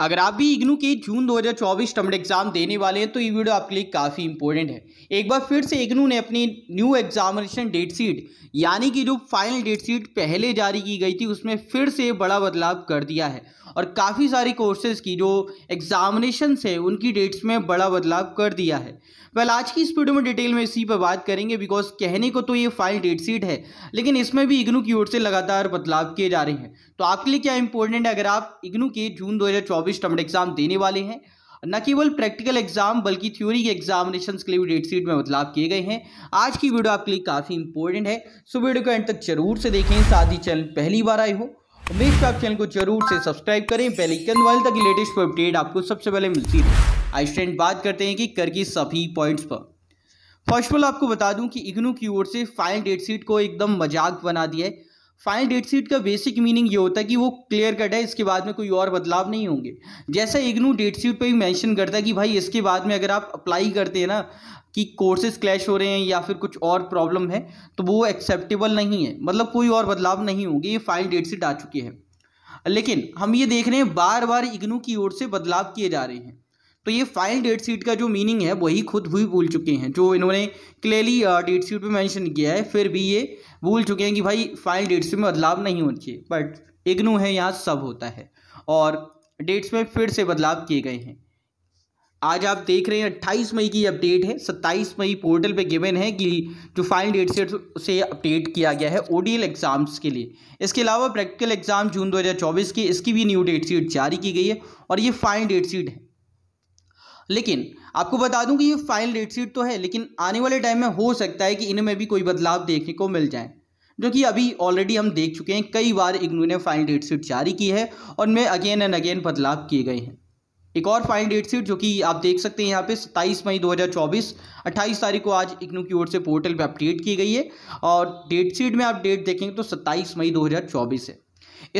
अगर आप भी इग्नू के जून 2024 टमड एग्ज़ाम देने वाले हैं तो ये वीडियो आपके लिए काफ़ी इंपॉर्टेंट है एक बार फिर से इग्नू ने अपनी न्यू एग्जामिनेशन डेट शीट यानी कि जो फाइनल डेट शीट पहले जारी की गई थी उसमें फिर से बड़ा बदलाव कर दिया है और काफ़ी सारी कोर्सेज़ की जो एग्ज़ामिनेशन है उनकी डेट्स में बड़ा बदलाव कर दिया है वेल आज की इस वीडियो में डिटेल में इसी पर बात करेंगे बिकॉज कहने को तो ये फाइल डेट शीट है लेकिन इसमें भी इग्नू की ओर से लगातार बदलाव किए जा रहे हैं तो आपके लिए क्या इंपॉर्टेंट है अगर आप इग्नू के जून 2024 टर्म एग्ज़ाम देने वाले हैं न केवल प्रैक्टिकल एग्जाम बल्कि थ्योरी के एग्जामिनेशन के लिए भी डेट शीट में बदलाव किए गए हैं आज की वीडियो आपके लिए काफ़ी इंपॉर्टेंट है सो वीडियो को एंड तक जरूर से देखें साथ ही चैनल पहली बार आए हो उम्मीद आप चैनल को जरूर से सब्सक्राइब करें बेलिकन वाले तक लेटेस्ट अपडेट आपको सबसे पहले मिलती है आई स्टैंड बात करते हैं कि कर की सभी पॉइंट्स पर फर्स्ट ऑफ ऑल आपको बता दूं कि इग्नू की ओर से फाइनल डेट शीट को एकदम मजाक बना दिया है फाइनल डेट शीट का बेसिक मीनिंग ये होता है कि वो क्लियर कट है इसके बाद में कोई और बदलाव नहीं होंगे जैसा इग्नू डेट शीट पर भी मैंशन करता है कि भाई इसके बाद में अगर आप अप्लाई करते हैं ना कि कोर्सेज क्लैश हो रहे हैं या फिर कुछ और प्रॉब्लम है तो वो एक्सेप्टेबल नहीं है मतलब कोई और बदलाव नहीं होंगे ये फाइनल डेट शीट आ चुकी है लेकिन हम ये देख रहे हैं बार बार इग्नू की ओर से बदलाव किए जा रहे हैं तो ये फाइल डेट शीट का जो मीनिंग है वही खुद भी भूल चुके हैं जो इन्होंने क्लियरली डेट शीट पे मेंशन किया है फिर भी ये भूल चुके हैं कि भाई फाइल डेट्स में बदलाव नहीं होना चाहिए बट इग्नू है यहाँ सब होता है और डेट्स में फिर से बदलाव किए गए हैं आज आप देख रहे हैं अट्ठाईस मई की अपडेट है सत्ताईस मई पोर्टल पे गिवन है कि जो फाइनल डेट से उसे अपडेट किया गया है ओडीएल एग्ज़ाम्स के लिए इसके अलावा प्रैक्टिकल एग्ज़ाम जून 2024 की इसकी भी न्यू डेट शीट जारी की गई है और ये फाइनल डेट शीट है लेकिन आपको बता दूं कि ये फाइनल डेट शीट तो है लेकिन आने वाले टाइम में हो सकता है कि इनमें भी कोई बदलाव देखने को मिल जाए जो कि अभी ऑलरेडी हम देख चुके हैं कई बार इग्नू ने फाइनल डेट शीट जारी की है और उनमें अगेन एंड अगेन बदलाव किए गए हैं एक और फाइनल डेट शीट जो कि आप देख सकते हैं यहाँ पे 27 मई 2024 28 तारीख को आज इग्नू की ओर से पोर्टल पे अपडेट की गई है और डेट शीट में आप डेट देखेंगे तो 27 मई 2024 है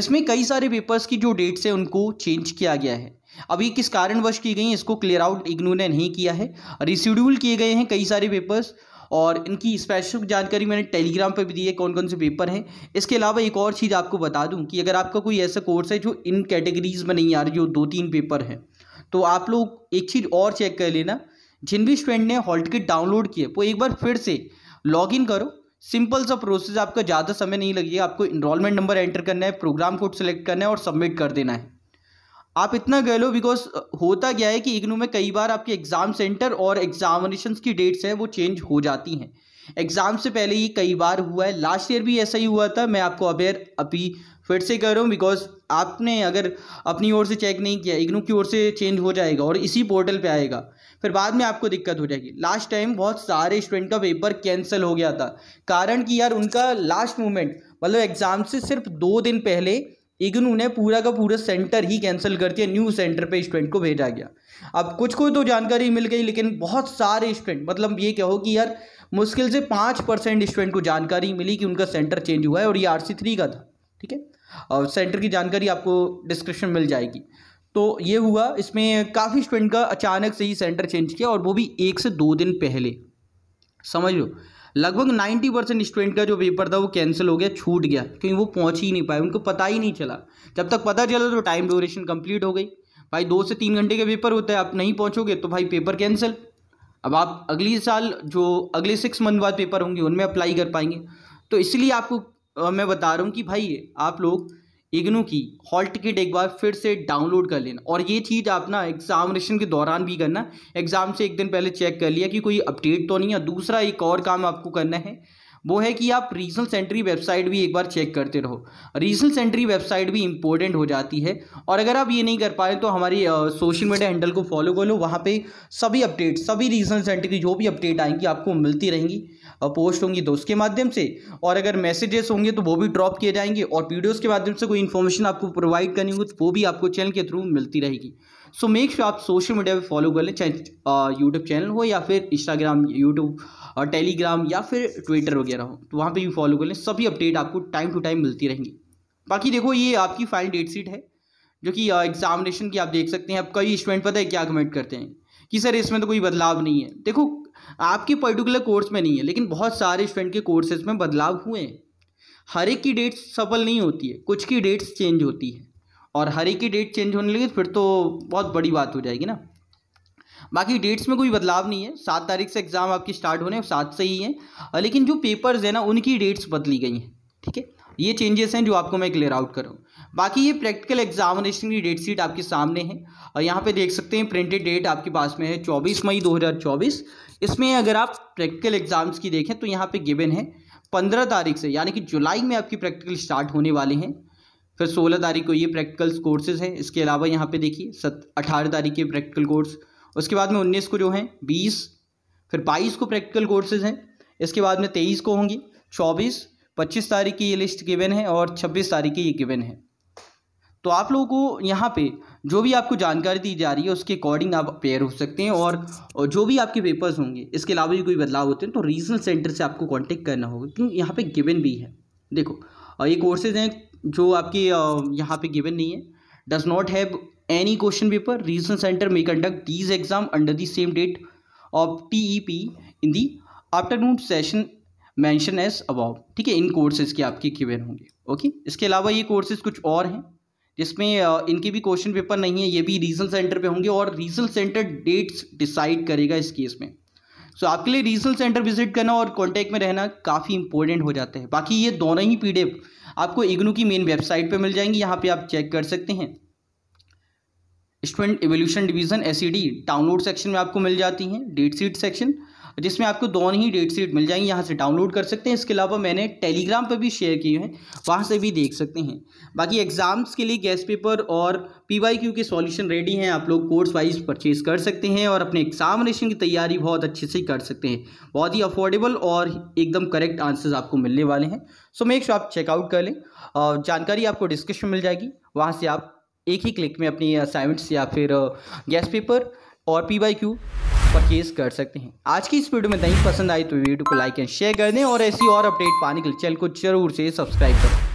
इसमें कई सारे पेपर्स की जो डेट्स हैं उनको चेंज किया गया है अभी किस कारणवश की गई इसको क्लियर आउट इग्नू ने नहीं किया है रिशेड्यूल किए गए हैं कई सारे पेपर्स और इनकी स्पेसिफिक जानकारी मैंने टेलीग्राम पर भी दी है कौन कौन से पेपर हैं इसके अलावा एक और चीज़ आपको बता दूं कि अगर आपका कोई ऐसा कोर्स है जो इन कैटेगरीज में नहीं आ रही जो दो तीन पेपर हैं तो आप लोग एक चीज़ और चेक कर लेना जिन भी स्टूडेंट ने हॉल टिकट डाउनलोड किए वो एक बार फिर से लॉगिन करो सिंपल सा प्रोसेस आपका ज़्यादा समय नहीं लगेगा आपको इनरोलमेंट नंबर एंटर करना है प्रोग्राम कोड सेलेक्ट करना है और सबमिट कर देना है आप इतना कह लो बिकॉज होता क्या है कि इग्नू में कई बार आपके एग्ज़ाम सेंटर और एग्जामिनेशन की डेट्स हैं वो चेंज हो जाती हैं एग्ज़ाम से पहले ही कई बार हुआ है लास्ट ईयर भी ऐसा ही हुआ था मैं आपको अवेयर अभी फिर से कह रहा हूँ बिकॉज आपने अगर अपनी ओर से चेक नहीं किया इग्नू की ओर से चेंज हो जाएगा और इसी पोर्टल पे आएगा फिर बाद में आपको दिक्कत हो जाएगी लास्ट टाइम बहुत सारे स्टूडेंट का पेपर कैंसिल हो गया था कारण कि यार उनका लास्ट मोमेंट मतलब एग्ज़ाम से सिर्फ दो दिन पहले लेकिन उन्हें पूरा का पूरा सेंटर ही कैंसिल कर दिया न्यू सेंटर पे स्टूडेंट को भेजा गया अब कुछ को तो जानकारी मिल गई लेकिन बहुत सारे स्टूडेंट मतलब ये कहो कि यार मुश्किल से पाँच परसेंट स्टूडेंट को जानकारी मिली कि उनका सेंटर चेंज हुआ है और ये आर सी थ्री का था ठीक है और सेंटर की जानकारी आपको डिस्क्रिप्शन मिल जाएगी तो ये हुआ इसमें काफ़ी स्टूडेंट का अचानक से ही सेंटर चेंज किया और वो भी एक से दो दिन पहले समझ लो लगभग नाइन्टी परसेंट स्टूडेंट का जो पेपर था वो कैंसिल हो गया छूट गया क्योंकि वो पहुंच ही नहीं पाए उनको पता ही नहीं चला जब तक पता चला तो टाइम ड्यूरेशन कंप्लीट हो गई भाई दो से तीन घंटे के पेपर होता है आप नहीं पहुँचोगे तो भाई पेपर कैंसिल अब आप अगले साल जो अगले सिक्स मंथ बाद पेपर होंगे उनमें अप्लाई कर पाएंगे तो इसलिए आपको मैं बता रहा हूँ कि भाई आप लोग इग्नू की हॉल टिकट एक बार फिर से डाउनलोड कर लेना और ये चीज़ आप ना एग्जामिनेशन के दौरान भी करना एग्ज़ाम से एक दिन पहले चेक कर लिया कि कोई अपडेट तो नहीं है दूसरा एक और काम आपको करना है वो है कि आप रीजनल सेंट्री वेबसाइट भी एक बार चेक करते रहो रीजनल सेंट्री वेबसाइट भी इंपॉर्टेंट हो जाती है और अगर आप ये नहीं कर पाए तो हमारी सोशल मीडिया हैंडल को फॉलो कर लो वहाँ पर सभी अपडेट सभी रीजनल सेंट्री की जो भी अपडेट आएंगी आपको मिलती रहेंगी पोस्ट होंगी तो उसके माध्यम से और अगर मैसेजेस होंगे तो वो भी ड्रॉप किए जाएंगे और वीडियोज़ के माध्यम से कोई इन्फॉर्मेशन आपको प्रोवाइड करनी होगी तो वो भी आपको चैनल के थ्रू मिलती रहेगी सो मेक श्योर आप सोशल मीडिया पे फॉलो कर लें चाहे यूट्यूब चैनल हो या फिर इंस्टाग्राम यूट्यूब टेलीग्राम या फिर ट्विटर वगैरह दे रहा हूँ तो वहाँ पर भी फॉलो कर लें सभी अपडेट आपको टाइम टू टाइम मिलती रहेंगी बाकी देखो ये आपकी फाइनल डेट शीट है जो कि एग्जामिनेशन की आप देख सकते हैं अब कई स्टूडेंट पता है क्या कमेंट करते हैं कि सर इसमें तो कोई बदलाव नहीं है देखो आपके पर्टिकुलर कोर्स में नहीं है लेकिन बहुत सारे स्टूडेंट के कोर्सेज में बदलाव हुए हैं हर एक की डेट्स सफल नहीं होती है कुछ की डेट्स चेंज होती है और हर एक की डेट चेंज होने लगी फिर तो बहुत बड़ी बात हो जाएगी ना बाकी डेट्स में कोई बदलाव नहीं है सात तारीख से एग्ज़ाम आपकी स्टार्ट होने सात से ही है लेकिन जो पेपर्स हैं ना उनकी डेट्स बदली गई हैं ठीक है ये चेंजेस हैं जो आपको मैं क्लियर आउट करूँ बाकी ये प्रैक्टिकल एग्जामिनेशन की डेट शीट आपके सामने है और यहाँ पे देख सकते हैं प्रिंटेड डेट आपके पास में है 24 मई 2024 इसमें अगर आप प्रैक्टिकल एग्जाम्स की देखें तो यहाँ पे गिवन है 15 तारीख से यानी कि जुलाई में आपकी प्रैक्टिकल स्टार्ट होने वाले हैं फिर सोलह तारीख को ये प्रैक्टिकल्स कोर्सेज हैं इसके अलावा यहाँ पर देखिए सत अठारह तारीख के प्रैक्टिकल कोर्स उसके बाद में उन्नीस को जो है बीस फिर बाईस को प्रैक्टिकल कोर्सेज हैं इसके बाद में तेईस को होंगी चौबीस पच्चीस तारीख की ये लिस्ट गिवन है और छब्बीस तारीख की ये गिवन है तो आप लोगों को यहाँ पे जो भी आपको जानकारी दी जा रही है उसके अकॉर्डिंग आप अपेयर हो सकते हैं और जो भी आपके पेपर्स होंगे इसके अलावा भी कोई बदलाव होते हैं तो रीजनल सेंटर से आपको कांटेक्ट करना होगा क्योंकि यहाँ पे गिवन भी है देखो ये कोर्सेज हैं जो आपके यहाँ पे गिवन नहीं है does not have any question paper region center may conduct these exam under the same date of T E P in the afternoon session mention as above ठीक है इन कोर्सेज के आपके क्यूएन होंगे ओके इसके अलावा ये कोर्सेज कुछ और हैं जिसमें इनके भी क्वेश्चन पेपर नहीं है ये भी रीजनल सेंटर पे होंगे और रीजनल सेंटर डेट्स डिसाइड करेगा इस केस में सो so, आपके लिए रीजनल सेंटर विजिट करना और कांटेक्ट में रहना काफ़ी इंपॉर्टेंट हो जाता है बाकी ये दोनों ही पीडीएफ आपको इग्नू की मेन वेबसाइट पे मिल जाएंगी यहाँ पे आप चेक कर सकते हैं स्टूडेंट एवोल्यूशन डिवीजन एस डाउनलोड सेक्शन में आपको मिल जाती हैं डेट सीट सेक्शन जिसमें आपको दोनों ही डेट सीट मिल जाएंगी यहाँ से डाउनलोड कर सकते हैं इसके अलावा मैंने टेलीग्राम पर भी शेयर किए हैं वहाँ से भी देख सकते हैं बाकी एग्ज़ाम्स के लिए गैस पेपर और पी के सॉल्यूशन रेडी हैं आप लोग कोर्स वाइज परचेज कर सकते हैं और अपने एग्जामिनेशन की तैयारी बहुत अच्छे से कर सकते हैं बहुत ही अफोर्डेबल और एकदम करेक्ट आंसर्स आपको मिलने वाले हैं सो मेक शो आप चेकआउट कर लें जानकारी आपको डिस्क्रिप्शन मिल जाएगी वहाँ से आप एक ही क्लिक में अपनी असाइनमेंट्स या फिर गैस uh, पेपर और पी वाई क्यू परचेज कर सकते हैं आज की इस वीडियो में नहीं पसंद आई तो वीडियो को लाइक एंड शेयर कर दें और ऐसी और अपडेट पाने के लिए चैनल को जरूर से सब्सक्राइब करें